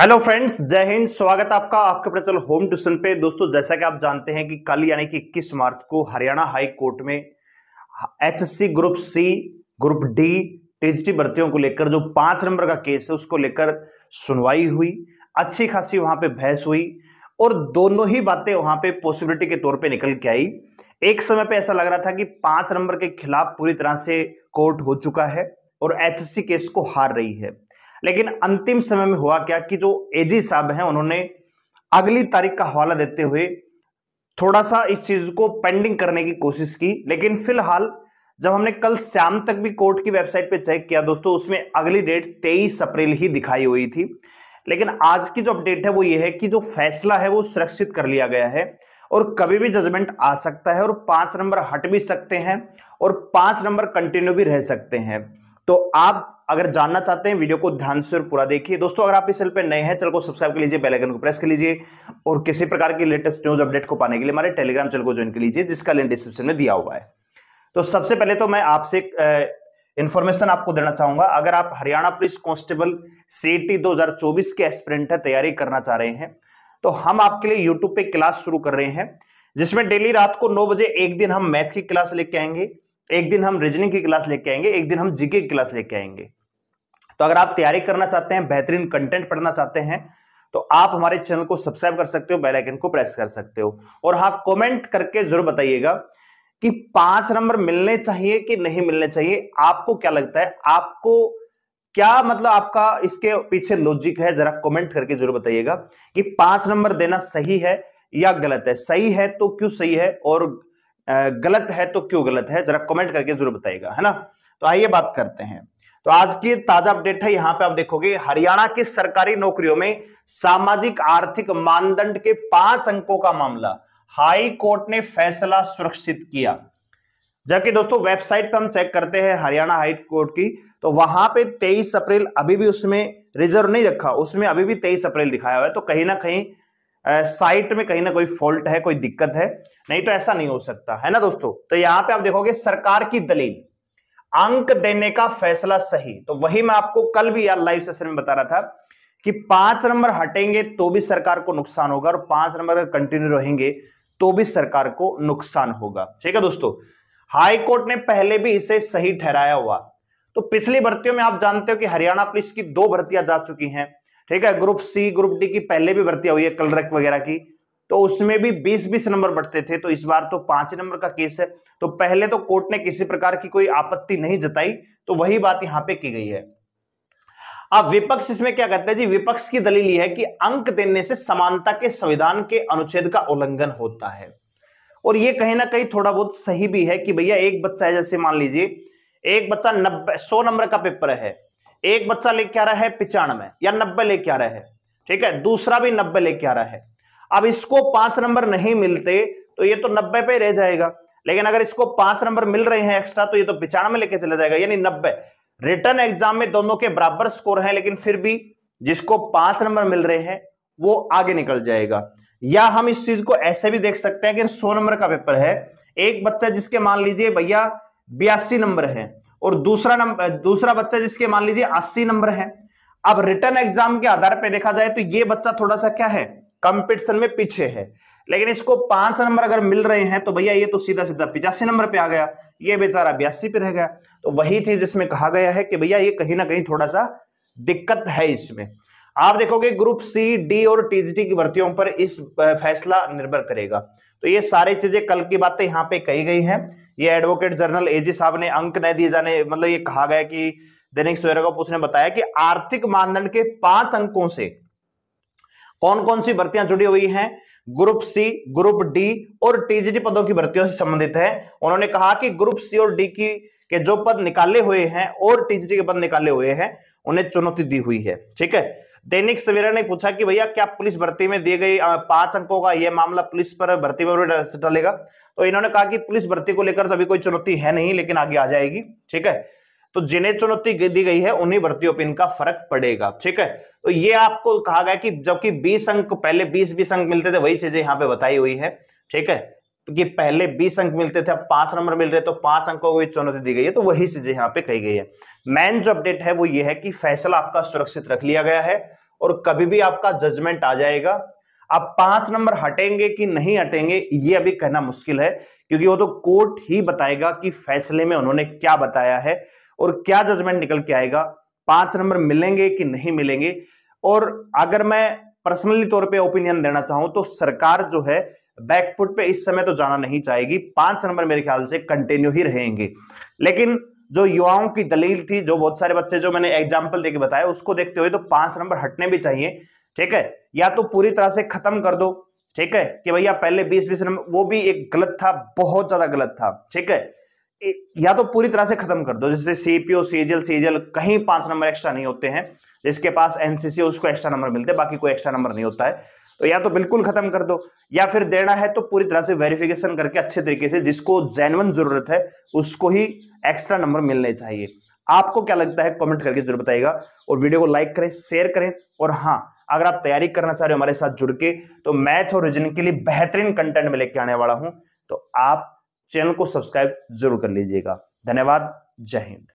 hello friends जय हिंद स्वागत आपका आपके प्रचल होम ट्यूशन पे दोस्तों जैसा कि आप जानते हैं कि कल यानी कि 21 मार्च को हरियाणा हाई कोर्ट में HSC group C group D TGT भर्तियों को लेकर जो पांच नंबर का केस है उसको लेकर सुनवाई हुई अच्छी खासी वहां पे बहस हुई और दोनों ही बातें वहां पे पॉसिबिलिटी के तौर पर निकल के आई एक समय पर ऐसा लग रहा था कि पांच नंबर के खिलाफ पूरी तरह से कोर्ट हो चुका है और एच केस को हार रही है लेकिन अंतिम समय में हुआ क्या कि जो एजी साहब हैं उन्होंने अगली तारीख का हवाला देते हुए थोड़ा सा इस चीज को पेंडिंग करने की कोशिश की लेकिन फिलहाल जब हमने कल शाम तक भी कोर्ट की वेबसाइट पे चेक किया दोस्तों उसमें अगली डेट तेईस अप्रैल ही दिखाई हुई थी लेकिन आज की जो अपडेट है वो ये है कि जो फैसला है वो सुरक्षित कर लिया गया है और कभी भी जजमेंट आ सकता है और पांच नंबर हट भी सकते हैं और पांच नंबर कंटिन्यू भी रह सकते हैं तो आप अगर जानना चाहते हैं वीडियो को ध्यान से और पूरा देखिए दोस्तों अगर आप इस चैनल पर नए हैं चैनल को सब्सक्राइब कर लीजिए बेल आइकन को प्रेस कर लीजिए और किसी प्रकार की लेटेस्ट न्यूज अपडेट को पाने के लिए हमारे टेलीग्राम चैनल को ज्वाइन कर लीजिए जिसका लिंक डिस्क्रिप्शन में दिया हुआ है तो सबसे पहले तो मैं आपसे इन्फॉर्मेशन आपको देना चाहूंगा अगर आप हरियाणा पुलिस कांस्टेबल सीटी 2024 के एस्पिरेंट तैयारी करना चाह रहे हैं तो हम आपके लिए यूट्यूब पे क्लास शुरू कर रहे हैं जिसमें डेली रात को नौ बजे एक दिन हम मैथ की क्लास लेके आएंगे एक दिन हम रीजनिंग की क्लास लेके आएंगे एक दिन हम जीके की क्लास लेके आएंगे तो अगर आप तैयारी करना चाहते हैं बेहतरीन कंटेंट पढ़ना चाहते हैं तो आप हमारे चैनल को सब्सक्राइब कर सकते हो बेल आइकन को प्रेस कर सकते हो और हाँ कमेंट करके जरूर बताइएगा कि पांच नंबर मिलने चाहिए कि नहीं मिलने चाहिए आपको क्या लगता है आपको क्या मतलब आपका इसके पीछे लॉजिक है जरा कमेंट करके जरूर बताइएगा कि पांच नंबर देना सही है या गलत है सही है तो क्यों सही है और गलत है तो क्यों गलत है जरा कॉमेंट करके जरूर बताइएगा है ना तो आइए बात करते हैं तो आज की ताजा अपडेट है यहां पे आप देखोगे हरियाणा की सरकारी नौकरियों में सामाजिक आर्थिक मानदंड के पांच अंकों का मामला हाई कोर्ट ने फैसला सुरक्षित किया जबकि दोस्तों वेबसाइट पे हम चेक करते हैं हरियाणा हाई कोर्ट की तो वहां पे 23 अप्रैल अभी भी उसमें रिजर्व नहीं रखा उसमें अभी भी 23 अप्रैल दिखाया हुआ है तो कहीं ना कहीं साइट में कहीं ना कोई फॉल्ट है कोई दिक्कत है नहीं तो ऐसा नहीं हो सकता है ना दोस्तों तो यहाँ पे आप देखोगे सरकार की दलील अंक देने का फैसला सही तो वही मैं आपको कल भी यार लाइव सेशन में बता रहा था कि पांच नंबर हटेंगे तो भी सरकार को नुकसान होगा और पांच नंबर कंटिन्यू रहेंगे तो भी सरकार को नुकसान होगा ठीक है दोस्तों हाई कोर्ट ने पहले भी इसे सही ठहराया हुआ तो पिछली भर्तियों में आप जानते हो कि हरियाणा पुलिस की दो भर्तियां जा चुकी हैं ठीक है ग्रुप सी ग्रुप डी की पहले भी भर्तियां हुई है कलरक वगैरह की तो उसमें भी 20-20 नंबर बढ़ते थे तो इस बार तो पांच नंबर का केस है तो पहले तो कोर्ट ने किसी प्रकार की कोई आपत्ति नहीं जताई तो वही बात यहां पे की गई है अब विपक्ष इसमें क्या कहते हैं जी विपक्ष की दलील है कि अंक देने से समानता के संविधान के अनुच्छेद का उल्लंघन होता है और ये कहीं ना कहीं थोड़ा बहुत सही भी है कि भैया एक बच्चा है जैसे मान लीजिए एक बच्चा नब्बे सौ नंबर का पेपर है एक बच्चा लेके आ रहा है पिचानवे या नब्बे लेके आ रहा है ठीक है दूसरा भी नब्बे लेके आ रहा है अब इसको पांच नंबर नहीं मिलते तो ये तो नब्बे पे रह जाएगा लेकिन अगर इसको पांच नंबर मिल रहे हैं एक्स्ट्रा तो ये तो पिचानवे लेके चला जाएगा यानी नब्बे रिटर्न एग्जाम में दोनों के बराबर स्कोर है लेकिन फिर भी जिसको पांच नंबर मिल रहे हैं वो आगे निकल जाएगा या हम इस चीज को ऐसे भी देख सकते हैं कि सौ नंबर का पेपर है एक बच्चा जिसके मान लीजिए भैया बयासी नंबर है और दूसरा नंबर दूसरा बच्चा जिसके मान लीजिए अस्सी नंबर है अब रिटर्न एग्जाम के आधार पर देखा जाए तो ये बच्चा थोड़ा सा क्या है कंपटीशन में पीछे है लेकिन इसको पांच नंबर अगर मिल रहे हैं तो भैया ये तो सीधा सीधा पिचासी नंबर पे आ गया ये बेचारा बयासी पे रह गया तो वही चीज इसमें कहा गया है कि भैया ये कहीं ना कहीं थोड़ा सा दिक्कत है इसमें आप देखोगे ग्रुप सी डी और टीजीटी की भर्तियों पर इस फैसला निर्भर करेगा तो ये सारी चीजें कल की बातें यहाँ पे कही गई हैं ये एडवोकेट जनरल एजी साहब ने अंक न दिए जाने मतलब ये कहा गया कि दैनिक सवेरा को उसने बताया कि आर्थिक मानदंड के पांच अंकों से कौन कौन सी भर्तियां जुड़ी हुई हैं ग्रुप सी ग्रुप डी और टीजीटी पदों की भर्तियों से संबंधित है उन्होंने कहा कि ग्रुप सी और डी की के जो पद निकाले हुए हैं और टीजीटी के पद निकाले हुए हैं उन्हें चुनौती दी हुई है ठीक है दैनिक सवेरा ने पूछा कि भैया क्या पुलिस भर्ती में दिए गए पांच अंकों का यह मामला पुलिस पर भर्ती पर भी डालेगा तो इन्होंने कहा कि पुलिस भर्ती को लेकर तो अभी कोई चुनौती है नहीं लेकिन आगे आ जाएगी ठीक है तो जिन्हें चुनौती दी गई है उन्हीं भर्तियों पर इनका फर्क पड़ेगा ठीक है तो ये आपको कहा गया कि जबकि बीस अंक पहले बीस बीस अंक मिलते थे वही चीजें यहाँ पे बताई हुई है ठीक है कि पहले 20 अंक मिलते थे अब पांच नंबर मिल रहे तो पांच अंकों को चुनौती दी गई है तो वही चीजें यहाँ पे कही गई है मेन जो अपडेट है वो ये है कि फैसला आपका सुरक्षित रख लिया गया है और कभी भी आपका जजमेंट आ जाएगा आप पांच नंबर हटेंगे कि नहीं हटेंगे ये अभी कहना मुश्किल है क्योंकि वो तो कोर्ट ही बताएगा कि फैसले में उन्होंने क्या बताया है और क्या जजमेंट निकल के आएगा पांच नंबर मिलेंगे कि नहीं मिलेंगे और अगर मैं पर्सनली तौर पे ओपिनियन देना चाहूं तो सरकार जो है बैकफुट पे इस समय तो जाना नहीं चाहेगी पांच नंबर मेरे ख्याल से कंटिन्यू ही रहेंगे लेकिन जो युवाओं की दलील थी जो बहुत सारे बच्चे जो मैंने एग्जाम्पल देकर बताया उसको देखते हुए तो पांच नंबर हटने भी चाहिए ठीक है या तो पूरी तरह से खत्म कर दो ठीक है कि भैया पहले बीस बीस नंबर वो भी एक गलत था बहुत ज्यादा गलत था ठीक है या तो पूरी तरह से खत्म कर दो जैसे सीपीओ सीजल सीजल कहीं पांच नंबर एक्स्ट्रा नहीं होते हैं जिसके पास एनसीसी उसको एक्स्ट्रा नंबर मिलते हैं बाकी कोई एक्स्ट्रा नंबर नहीं होता है तो या तो बिल्कुल खत्म कर दो या फिर देना है तो पूरी तरह से वेरिफिकेशन करके अच्छे तरीके से जिसको जेनवन जरूरत है उसको ही एक्स्ट्रा नंबर मिलने चाहिए आपको क्या लगता है कमेंट करके जरूर बताइएगा और वीडियो को लाइक करें शेयर करें और हाँ अगर आप तैयारी करना चाह रहे हो हमारे साथ जुड़ के तो मैथ और रीजनिंग के लिए बेहतरीन कंटेंट में लेके आने वाला हूं तो आप चैनल को सब्सक्राइब जरूर कर लीजिएगा धन्यवाद जय हिंद